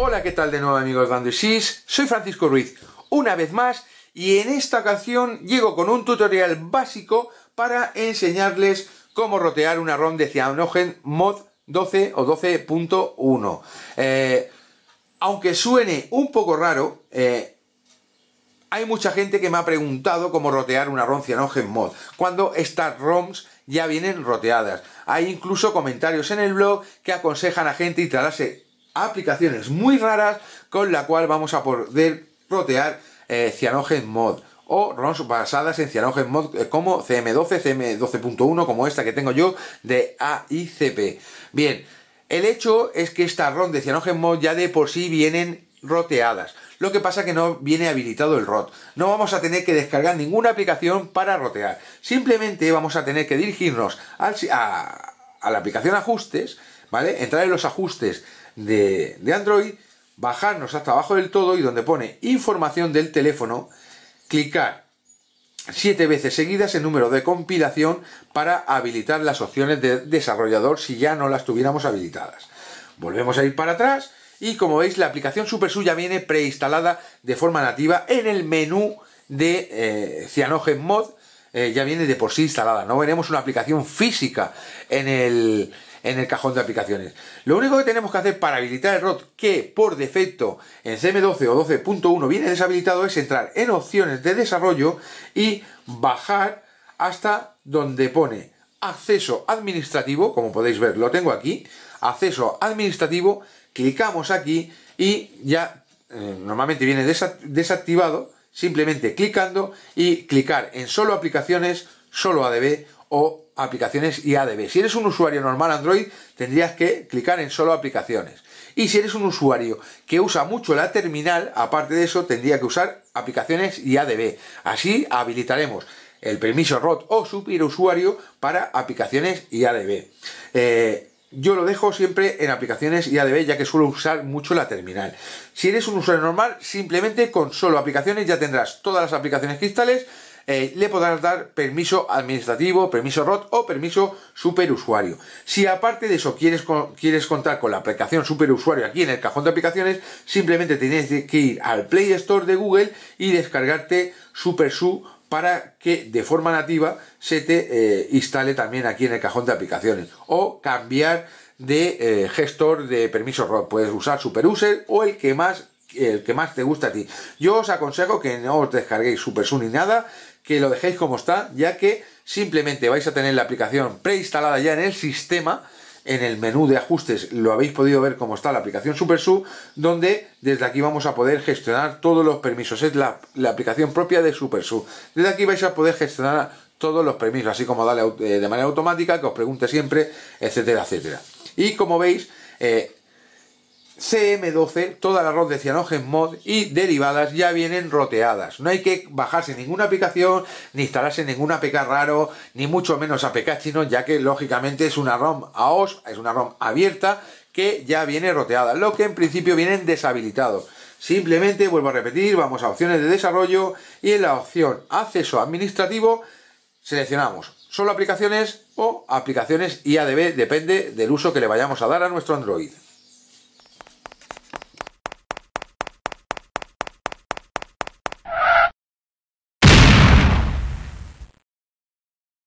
Hola, ¿qué tal de nuevo amigos de Shees? Soy Francisco Ruiz, una vez más, y en esta ocasión llego con un tutorial básico para enseñarles cómo rotear una ROM de CyanogenMod Mod 12 o 12.1. Eh, aunque suene un poco raro, eh, hay mucha gente que me ha preguntado cómo rotear una ROM Cyanogen Mod, cuando estas ROMs ya vienen roteadas. Hay incluso comentarios en el blog que aconsejan a gente instalarse aplicaciones muy raras con la cual vamos a poder rotear eh, Mod o ROMs basadas en CyanogenMod Mod eh, como CM12, CM12.1 como esta que tengo yo de AICP. Bien, el hecho es que esta ROM de CyanogenMod Mod ya de por sí vienen roteadas. Lo que pasa que no viene habilitado el ROT. No vamos a tener que descargar ninguna aplicación para rotear. Simplemente vamos a tener que dirigirnos al, a, a la aplicación ajustes, ¿vale? Entrar en los ajustes de, Android, bajarnos hasta abajo del todo y donde pone información del teléfono, clicar siete veces seguidas el número de compilación para habilitar las opciones de desarrollador si ya no las tuviéramos habilitadas. Volvemos a ir para atrás y como veis la aplicación Super Suya viene preinstalada de forma nativa en el menú de eh, CyanogenMod, Mod, eh, ya viene de por sí instalada, no veremos una aplicación física en el en el cajón de aplicaciones. Lo único que tenemos que hacer para habilitar el ROT que por defecto en CM12 o 12.1 viene deshabilitado es entrar en opciones de desarrollo y bajar hasta donde pone acceso administrativo, como podéis ver, lo tengo aquí, acceso administrativo, clicamos aquí y ya eh, normalmente viene desactivado, simplemente clicando y clicar en solo aplicaciones, solo ADB o aplicaciones y ADB. Si eres un usuario normal Android, tendrías que clicar en solo aplicaciones. Y si eres un usuario que usa mucho la terminal, aparte de eso, tendría que usar aplicaciones y ADB. Así habilitaremos el permiso ROT o usuario para aplicaciones y ADB. Eh, yo lo dejo siempre en aplicaciones y ADB ya que suelo usar mucho la terminal. Si eres un usuario normal, simplemente con solo aplicaciones ya tendrás todas las aplicaciones cristales eh, le podrás dar permiso administrativo, permiso ROT o permiso superusuario. Si aparte de eso quieres, quieres contar con la aplicación superusuario aquí en el cajón de aplicaciones, simplemente tienes que ir al Play Store de Google y descargarte SuperSU para que de forma nativa se te eh, instale también aquí en el cajón de aplicaciones o cambiar de eh, gestor de permisos ROT. Puedes usar SuperUser o el que más el que más te gusta a ti. Yo os aconsejo que no os descarguéis SuperSU ni nada, que lo dejéis como está, ya que simplemente vais a tener la aplicación preinstalada ya en el sistema. En el menú de ajustes lo habéis podido ver cómo está la aplicación SuperSub, donde desde aquí vamos a poder gestionar todos los permisos. Es la, aplicación propia de SuperSU Desde aquí vais a poder gestionar todos los permisos, así como darle eh, de manera automática, que os pregunte siempre, etcétera, etcétera. Y como veis, eh, CM12, toda la ROM de CyanogenMod Mod y derivadas ya vienen roteadas. No hay que bajarse ninguna aplicación, ni instalarse ningún APK raro, ni mucho menos APK chino, ya que lógicamente es una ROM AOS, es una ROM abierta que ya viene roteada, lo que en principio vienen deshabilitados. Simplemente, vuelvo a repetir, vamos a opciones de desarrollo y en la opción acceso administrativo seleccionamos solo aplicaciones o aplicaciones IADB, depende del uso que le vayamos a dar a nuestro Android.